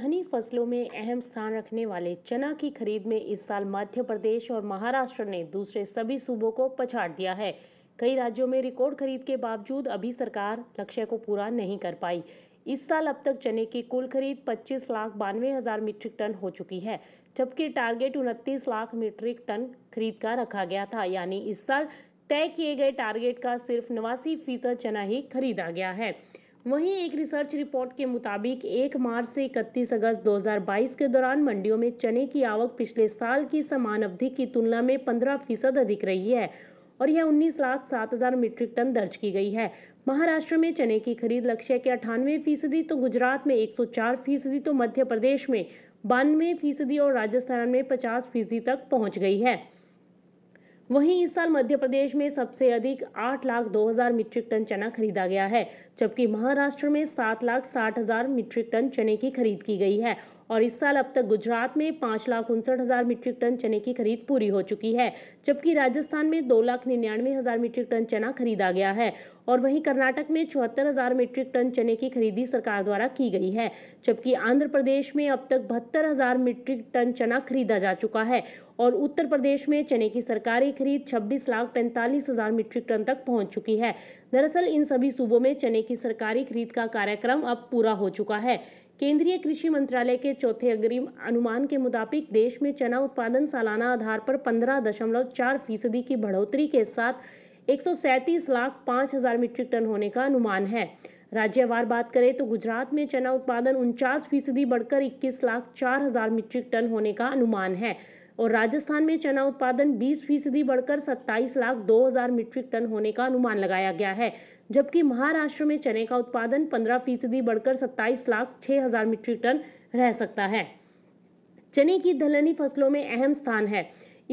दलहनी फसलों में अहम स्थान रखने वाले चना की खरीद में इस साल मध्य प्रदेश और महाराष्ट्र ने दूसरे सभी सूबों को पछाड़ दिया है कई राज्यों में रिकॉर्ड खरीद के बावजूद अभी सरकार लक्ष्य को पूरा नहीं कर पाई इस साल अब तक चने की कुल खरीद पच्चीस लाख बानवे हजार मीट्रिक टन हो चुकी है जबकि टारगेट उनतीस लाख मीट्रिक टन खरीद का रखा गया था यानी इस साल तय किए गए टारगेट का सिर्फ नवासी फीसद चना ही खरीदा गया है वहीं एक रिसर्च रिपोर्ट के मुताबिक 1 मार्च से 31 अगस्त 2022 के दौरान मंडियों में चने की आवक पिछले साल की समान अवधि की तुलना में 15 फीसद अधिक रही है और यह उन्नीस लाख सात हजार मीट्रिक टन दर्ज की गई है महाराष्ट्र में चने की खरीद लक्ष्य के अठानवे फीसदी तो गुजरात में 104 फीसदी तो मध्य प्रदेश में बानवे फीसदी और राजस्थान में 50 फीसदी तक पहुंच गई है वहीं इस साल मध्य प्रदेश में सबसे अधिक आठ लाख दो हजार मीट्रिक टन चना खरीदा गया है जबकि महाराष्ट्र में सात लाख साठ हजार मीट्रिक टन चने की खरीद की गई है और इस साल अब तक गुजरात में पांच लाख उनसठ हज़ार मीट्रिक टन चने की खरीद पूरी हो चुकी है जबकि राजस्थान में दो लाख निन्यानवे हज़ार मीट्रिक टन चना खरीदा गया है और वहीं कर्नाटक में चौहत्तर हजार मीट्रिक टन चने की खरीदी सरकार द्वारा की गई है जबकि आंध्र प्रदेश में अब तक बहत्तर हजार मीट्रिक टन चना खरीदा जा चुका है और उत्तर प्रदेश में चने की सरकारी खरीद 26 लाख पैंतालीस हजार मीट्रिक टन तक पहुंच चुकी है दरअसल इन सभी सूबों में चने की सरकारी खरीद का कार्यक्रम अब पूरा हो चुका है केंद्रीय कृषि मंत्रालय के चौथे अग्रिम अनुमान के मुताबिक देश में चना उत्पादन सालाना आधार पर 15.4 फीसदी की बढ़ोतरी के साथ एक लाख पाँच हजार मीट्रिक टन होने का अनुमान है राज्यवार बात करें तो गुजरात में चना उत्पादन उनचास फीसदी बढ़कर इक्कीस लाख चार हजार मीट्रिक टन होने का अनुमान है और राजस्थान में चना उत्पादन 20 फीसदी बढ़कर 27 लाख 2000 मीट्रिक टन होने का अनुमान लगाया गया है जबकि महाराष्ट्र में चने का उत्पादन 15 फीसदी बढ़कर 27 लाख 6000 मीट्रिक टन रह सकता है चने की दलहनी फसलों में अहम स्थान है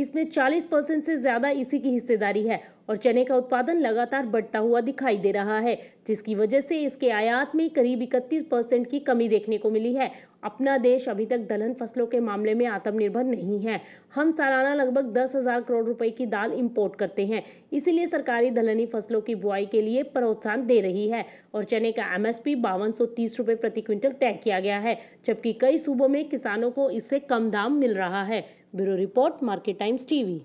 इसमें 40 परसेंट से ज्यादा इसी की हिस्सेदारी है और चने का उत्पादन लगातार बढ़ता हुआ दिखाई दे रहा है जिसकी वजह से इसके आयात में करीब इकतीस परसेंट की कमी देखने को मिली है अपना देश अभी तक दलहन फसलों के मामले में आत्मनिर्भर नहीं है हम सालाना लगभग दस हजार करोड़ रुपए की दाल इंपोर्ट करते हैं इसीलिए सरकारी दलहनी फसलों की बुआई के लिए प्रोत्साहन दे रही है और चने का एमएसपी बावन सौ तीस रुपए प्रति क्विंटल तय किया गया है जबकि कई सूबों में किसानों को इससे कम दाम मिल रहा है bureau report market Times TV